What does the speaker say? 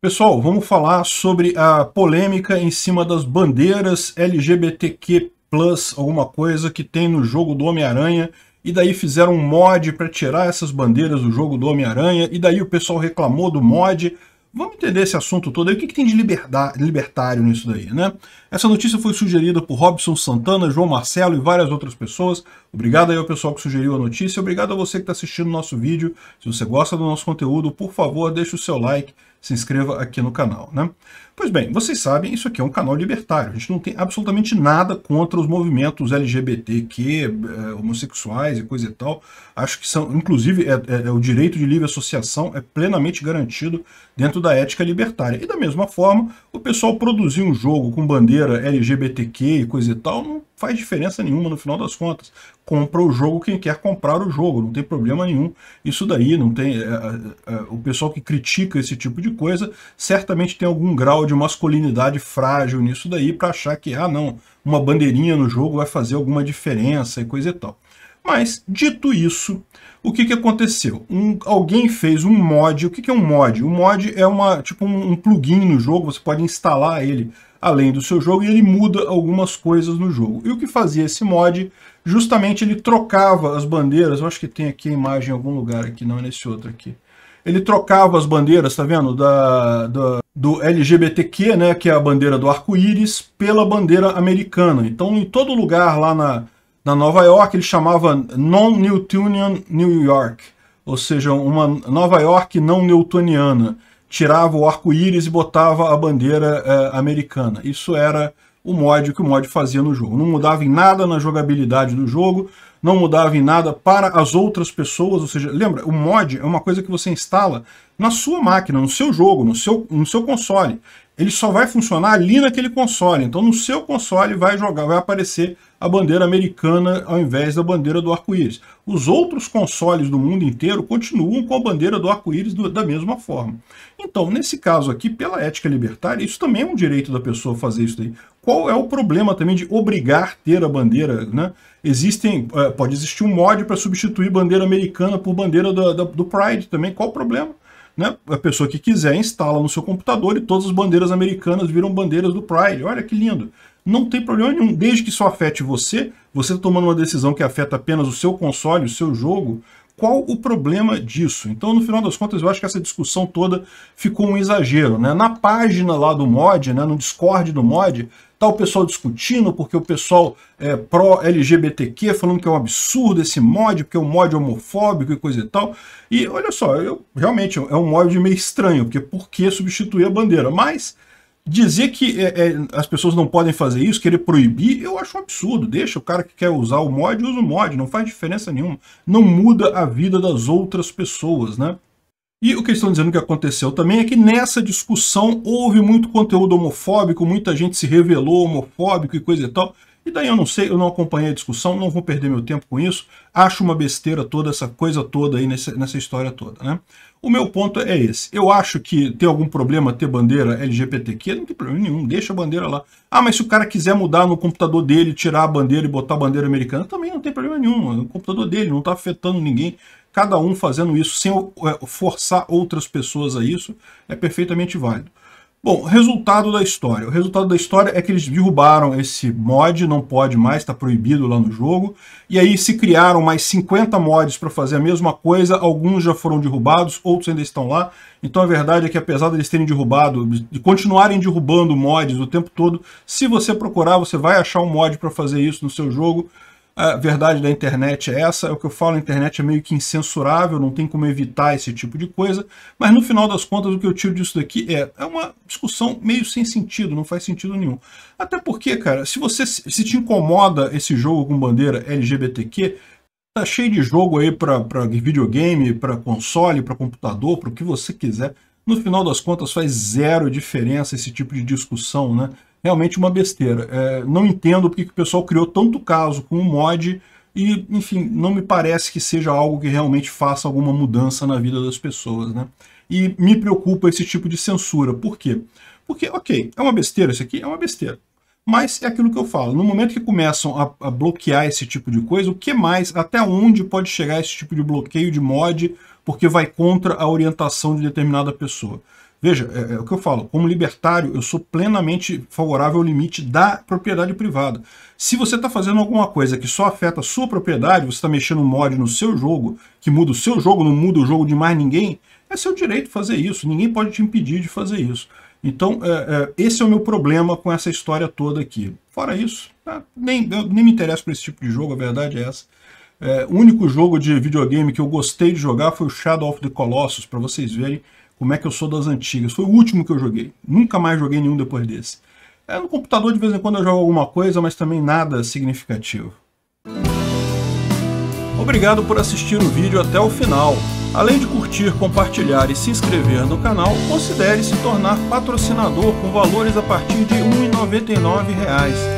Pessoal, vamos falar sobre a polêmica em cima das bandeiras LGBTQ+, alguma coisa que tem no jogo do Homem-Aranha, e daí fizeram um mod para tirar essas bandeiras do jogo do Homem-Aranha, e daí o pessoal reclamou do mod. Vamos entender esse assunto todo aí, o que, que tem de libertário nisso daí, né? Essa notícia foi sugerida por Robson Santana, João Marcelo e várias outras pessoas. Obrigado aí ao pessoal que sugeriu a notícia, obrigado a você que está assistindo o nosso vídeo. Se você gosta do nosso conteúdo, por favor, deixe o seu like, se inscreva aqui no canal. Né? Pois bem, vocês sabem, isso aqui é um canal libertário. A gente não tem absolutamente nada contra os movimentos LGBTQ, eh, homossexuais e coisa e tal. Acho que são, inclusive, é, é, é, o direito de livre associação é plenamente garantido dentro da ética libertária. E da mesma forma, o pessoal produzir um jogo com bandeira LGBTQ e coisa e tal, não faz diferença nenhuma no final das contas. Compra o jogo quem quer comprar o jogo, não tem problema nenhum. Isso daí não tem. É, é, é o pessoal que critica esse tipo de coisa certamente tem algum grau de masculinidade frágil nisso daí para achar que, ah, não, uma bandeirinha no jogo vai fazer alguma diferença e coisa e tal. Mas, dito isso, o que, que aconteceu? Um, alguém fez um mod. O que, que é um mod? O mod é uma, tipo um, um plugin no jogo, você pode instalar ele além do seu jogo e ele muda algumas coisas no jogo. E o que fazia esse mod, justamente ele trocava as bandeiras, eu acho que tem aqui a imagem em algum lugar aqui, não é nesse outro aqui. Ele trocava as bandeiras, tá vendo, da, da do LGBTQ, né, que é a bandeira do arco-íris, pela bandeira americana. Então em todo lugar lá na, na Nova York ele chamava Non-Newtonian New York, ou seja, uma Nova York não newtoniana tirava o arco-íris e botava a bandeira é, americana. Isso era o mod que o mod fazia no jogo. Não mudava em nada na jogabilidade do jogo, não mudava em nada para as outras pessoas, ou seja, lembra, o mod é uma coisa que você instala na sua máquina, no seu jogo, no seu, no seu console. Ele só vai funcionar ali naquele console. Então no seu console vai jogar, vai aparecer a bandeira americana ao invés da bandeira do arco-íris. Os outros consoles do mundo inteiro continuam com a bandeira do arco-íris da mesma forma. Então, nesse caso aqui, pela ética libertária, isso também é um direito da pessoa fazer isso daí. Qual é o problema também de obrigar ter a bandeira, né? Existem, é, pode existir um mod para substituir bandeira americana por bandeira do, do Pride também, qual o problema? né? A pessoa que quiser instala no seu computador e todas as bandeiras americanas viram bandeiras do Pride. Olha que lindo. Não tem problema nenhum, desde que só afete você, você tá tomando uma decisão que afeta apenas o seu console, o seu jogo, qual o problema disso? Então, no final das contas, eu acho que essa discussão toda ficou um exagero. Né? Na página lá do mod, né, no Discord do mod, tá o pessoal discutindo, porque o pessoal é pró-LGBTQ falando que é um absurdo esse mod, porque é um mod homofóbico e coisa e tal. E olha só, eu, realmente é um mod meio estranho, porque por que substituir a bandeira? Mas Dizer que é, é, as pessoas não podem fazer isso, querer proibir, eu acho um absurdo. Deixa o cara que quer usar o mod, usa o mod, não faz diferença nenhuma. Não muda a vida das outras pessoas, né? E o que eles estão dizendo que aconteceu também é que nessa discussão houve muito conteúdo homofóbico, muita gente se revelou homofóbico e coisa e tal. E daí eu não sei, eu não acompanhei a discussão, não vou perder meu tempo com isso. Acho uma besteira toda essa coisa toda aí nessa, nessa história toda, né? O meu ponto é esse. Eu acho que tem algum problema ter bandeira LGBTQ, não tem problema nenhum, deixa a bandeira lá. Ah, mas se o cara quiser mudar no computador dele, tirar a bandeira e botar a bandeira americana, também não tem problema nenhum. No computador dele, não está afetando ninguém. Cada um fazendo isso sem é, forçar outras pessoas a isso é perfeitamente válido. Bom, resultado da história. O resultado da história é que eles derrubaram esse mod, não pode mais, está proibido lá no jogo. E aí se criaram mais 50 mods para fazer a mesma coisa, alguns já foram derrubados, outros ainda estão lá. Então a verdade é que apesar de eles terem derrubado, de continuarem derrubando mods o tempo todo, se você procurar, você vai achar um mod para fazer isso no seu jogo. A verdade da internet é essa, é o que eu falo, a internet é meio que incensurável, não tem como evitar esse tipo de coisa, mas no final das contas o que eu tiro disso daqui é, é uma discussão meio sem sentido, não faz sentido nenhum. Até porque, cara, se você se te incomoda esse jogo com bandeira LGBTQ, tá cheio de jogo aí para videogame, para console, para computador, para o que você quiser, no final das contas faz zero diferença esse tipo de discussão, né? realmente uma besteira. É, não entendo porque que o pessoal criou tanto caso com o mod e, enfim, não me parece que seja algo que realmente faça alguma mudança na vida das pessoas, né? E me preocupa esse tipo de censura. Por quê? Porque, ok, é uma besteira isso aqui, é uma besteira. Mas é aquilo que eu falo, no momento que começam a, a bloquear esse tipo de coisa, o que mais, até onde pode chegar esse tipo de bloqueio de mod, porque vai contra a orientação de determinada pessoa? Veja, é, é, o que eu falo, como libertário, eu sou plenamente favorável ao limite da propriedade privada. Se você está fazendo alguma coisa que só afeta a sua propriedade, você está mexendo um mod no seu jogo, que muda o seu jogo, não muda o jogo de mais ninguém, é seu direito fazer isso, ninguém pode te impedir de fazer isso. Então, é, é esse é o meu problema com essa história toda aqui. Fora isso, tá, nem, eu nem me interesso por esse tipo de jogo, a verdade é essa. É, o único jogo de videogame que eu gostei de jogar foi o Shadow of the Colossus, para vocês verem como é que eu sou das antigas? Foi o último que eu joguei. Nunca mais joguei nenhum depois desse. É, no computador, de vez em quando, eu jogo alguma coisa, mas também nada significativo. Obrigado por assistir o vídeo até o final. Além de curtir, compartilhar e se inscrever no canal, considere se tornar patrocinador com valores a partir de R$ 1,99